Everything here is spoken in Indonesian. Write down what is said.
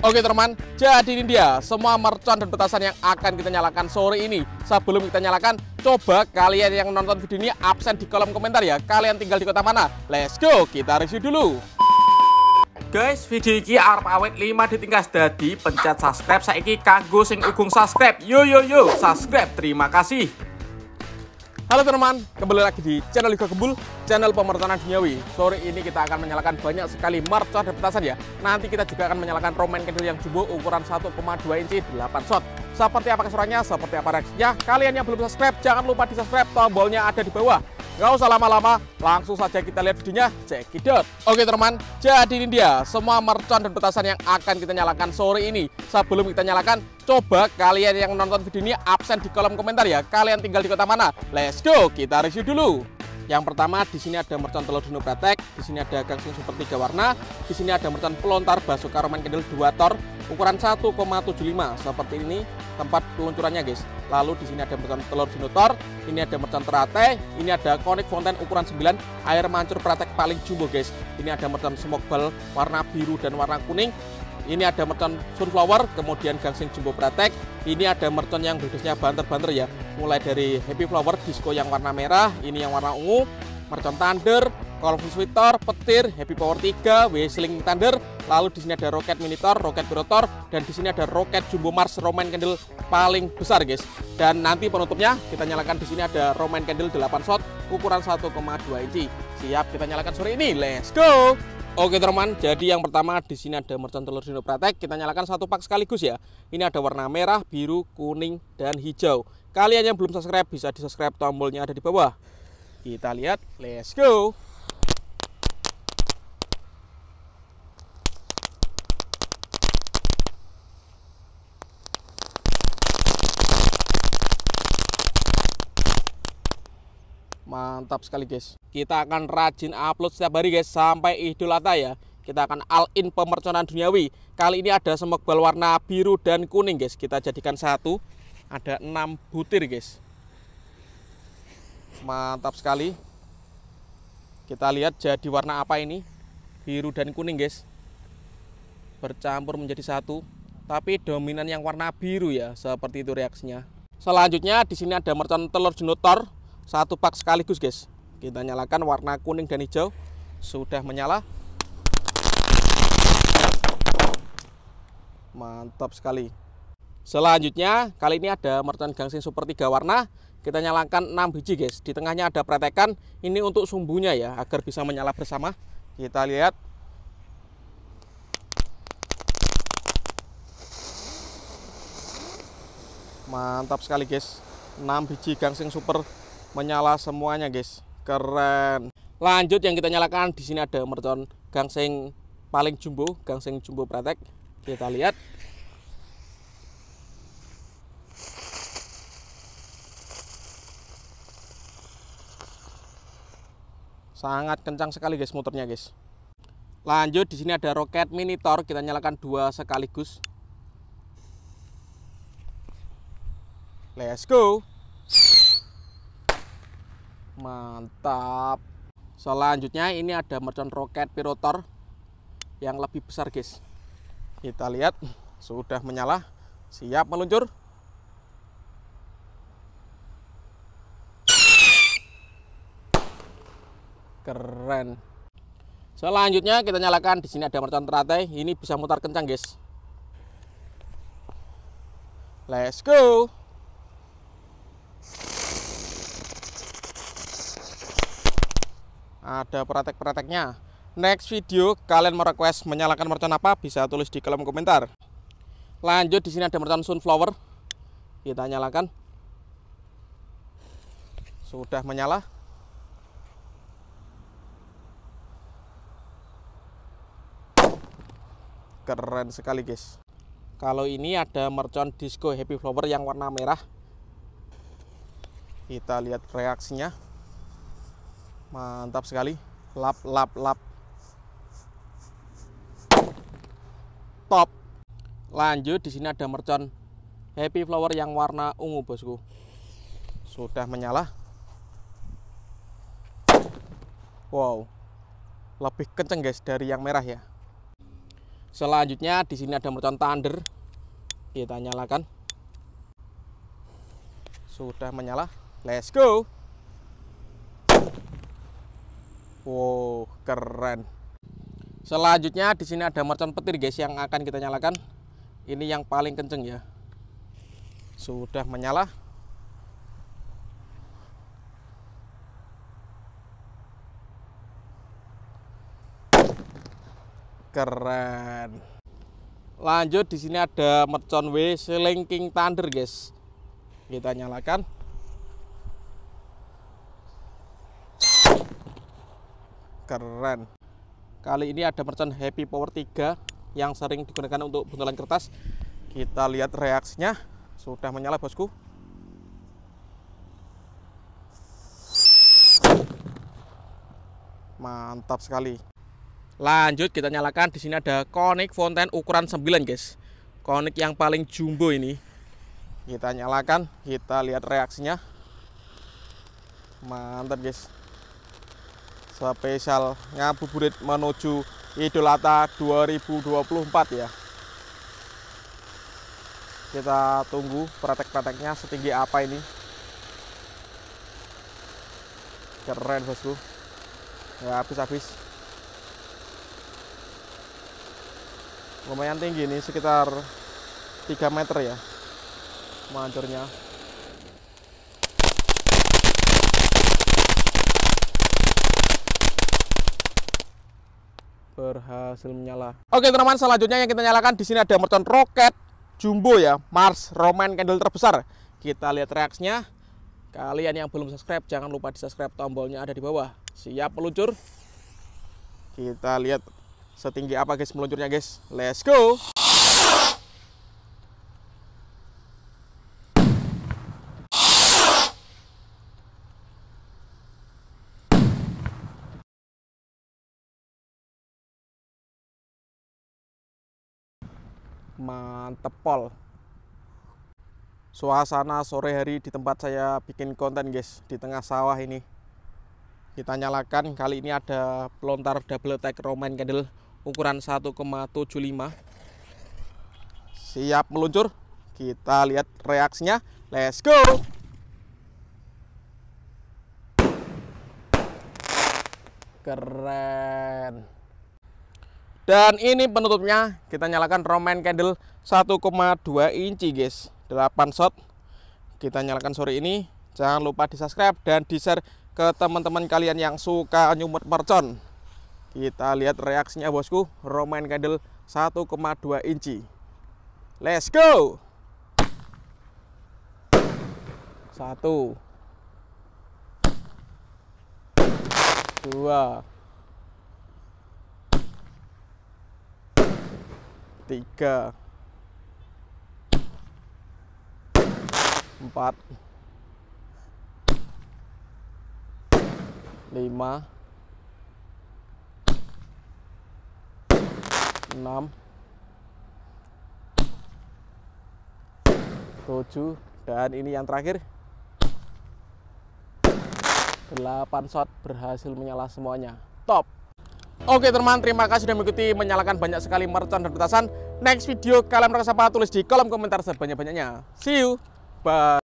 Oke teman, jadi ini dia semua mercon dan petasan yang akan kita nyalakan sore ini. Sebelum kita nyalakan, coba kalian yang nonton video ini absen di kolom komentar ya. Kalian tinggal di kota mana? Let's go, kita review dulu. Guys, video ini arep awet 5 ditinggal dadi pencet subscribe saya saiki kanggo sing ugung subscribe. Yo yo yo, subscribe. Terima kasih. Halo teman-teman, kembali lagi di channel Liga Kebul, channel pemerintahan duniawi. Sore ini kita akan menyalakan banyak sekali mercon dan petasan ya. Nanti kita juga akan menyalakan romain kecil yang jumbo ukuran 1,2 inci 8 shot. Seperti apa keseruannya, seperti apa reaksinya, kalian yang belum subscribe, jangan lupa di subscribe, tombolnya ada di bawah. Gak usah lama-lama, langsung saja kita lihat videonya, cekidot. Oke teman, jadi ini dia semua mercon dan petasan yang akan kita nyalakan sore ini. Sebelum kita nyalakan, coba kalian yang nonton video ini absen di kolom komentar ya. Kalian tinggal di kota mana? Let's go, kita review dulu. Yang pertama di sini ada mercon telur dino bratek, di sini ada gangsing super tiga warna, di sini ada mercon pelontar basuka roman kendel dua tor ukuran 1,75 seperti ini, tempat peluncurannya guys. Lalu di sini ada mercon telur dinotor, ini ada mercon terate. ini ada konik fonten ukuran 9, air mancur pratek paling jumbo guys. Ini ada mercon smoke ball warna biru dan warna kuning. Ini ada mercon sunflower, kemudian gangsing jumbo pratek. Ini ada mercon yang bedusnya banter-banter ya. Mulai dari happy flower disco yang warna merah, ini yang warna ungu, mercon thunder, Rolling Sweeter, Petir, Happy Power 3, Whistling Thunder, lalu di sini ada roket Minitor, roket Berotor, dan di sini ada roket Jumbo Mars Roman Candle paling besar guys. Dan nanti penutupnya kita nyalakan di sini ada Roman Candle 8 shot ukuran 1,2 inci. Siap kita nyalakan sore ini, let's go! Oke teman, jadi yang pertama di sini ada merchant telur dino Pratek. Kita nyalakan satu pak sekaligus ya. Ini ada warna merah, biru, kuning, dan hijau. Kalian yang belum subscribe bisa di subscribe tombolnya ada di bawah. Kita lihat, let's go! Mantap sekali guys. Kita akan rajin upload setiap hari guys sampai Idul Adha ya. Kita akan all in pemerconan duniawi. Kali ini ada semok bal warna biru dan kuning guys. Kita jadikan satu. Ada 6 butir guys. Mantap sekali. Kita lihat jadi warna apa ini? Biru dan kuning guys. Bercampur menjadi satu. Tapi dominan yang warna biru ya, seperti itu reaksinya. Selanjutnya di sini ada mercon telur jenotor satu pak sekaligus guys kita nyalakan warna kuning dan hijau sudah menyala mantap sekali selanjutnya kali ini ada mercon gangsin super 3 warna kita nyalakan 6 biji guys di tengahnya ada pretekan ini untuk sumbunya ya agar bisa menyala bersama kita lihat mantap sekali guys 6 biji gangsing super menyala semuanya guys keren lanjut yang kita nyalakan di sini ada mercon gangsing paling jumbo gangsing jumbo pratek kita lihat sangat kencang sekali guys motornya guys lanjut di sini ada roket mini tor kita nyalakan dua sekaligus let's go mantap selanjutnya ini ada mercon roket pirotor yang lebih besar guys kita lihat sudah menyala siap meluncur keren selanjutnya kita nyalakan di sini ada mercon teratai ini bisa mutar kencang guys let's go ada praktek-prakteknya next video kalian mau request menyalakan mercon apa bisa tulis di kolom komentar lanjut di sini ada mercon sunflower kita nyalakan sudah menyala keren sekali guys kalau ini ada mercon disco happy flower yang warna merah kita lihat reaksinya mantap sekali lap lap lap top lanjut di sini ada mercon happy flower yang warna ungu bosku sudah menyala wow lebih kenceng guys dari yang merah ya selanjutnya di sini ada mercon thunder kita nyalakan sudah menyala let's go Wow, keren. Selanjutnya di sini ada mercon petir guys yang akan kita nyalakan. Ini yang paling kenceng ya. Sudah menyala. Keren. Lanjut di sini ada mercon W Slinking Thunder guys. Kita nyalakan. keren kali ini ada merchant Happy Power 3 yang sering digunakan untuk buntelan kertas kita lihat reaksinya sudah menyala bosku mantap sekali lanjut kita nyalakan di sini ada konik fonten ukuran 9 guys konik yang paling jumbo ini kita nyalakan kita lihat reaksinya mantap guys spesial ngabuburit menuju Idul Adha 2024 ya. Kita tunggu pretek-preteknya setinggi apa ini. Keren bosku. Ya habis-habis. Lumayan tinggi ini sekitar 3 meter ya. Mancurnya. berhasil menyala. Oke teman-teman, selanjutnya yang kita nyalakan di sini ada mercon roket jumbo ya, Mars Roman Candle terbesar. Kita lihat reaksinya. Kalian yang belum subscribe, jangan lupa di subscribe tombolnya ada di bawah. Siap meluncur. Kita lihat setinggi apa guys meluncurnya guys. Let's go. mantepol suasana sore hari di tempat saya bikin konten guys di tengah sawah ini kita nyalakan kali ini ada pelontar double tag roman candle ukuran 1,75 siap meluncur kita lihat reaksinya let's go keren dan ini penutupnya kita nyalakan Roman candle 1,2 inci guys 8 shot Kita nyalakan sore ini Jangan lupa di subscribe dan di share ke teman-teman kalian yang suka nyumut mercon Kita lihat reaksinya bosku Roman candle 1,2 inci Let's go Satu Dua tiga empat lima enam tujuh dan ini yang terakhir 8 shot berhasil menyala semuanya top Oke teman, terima kasih sudah mengikuti menyalakan banyak sekali mercon dan petasan. Next video kalian merasa apa? Tulis di kolom komentar sebanyak-banyaknya. See you, bye.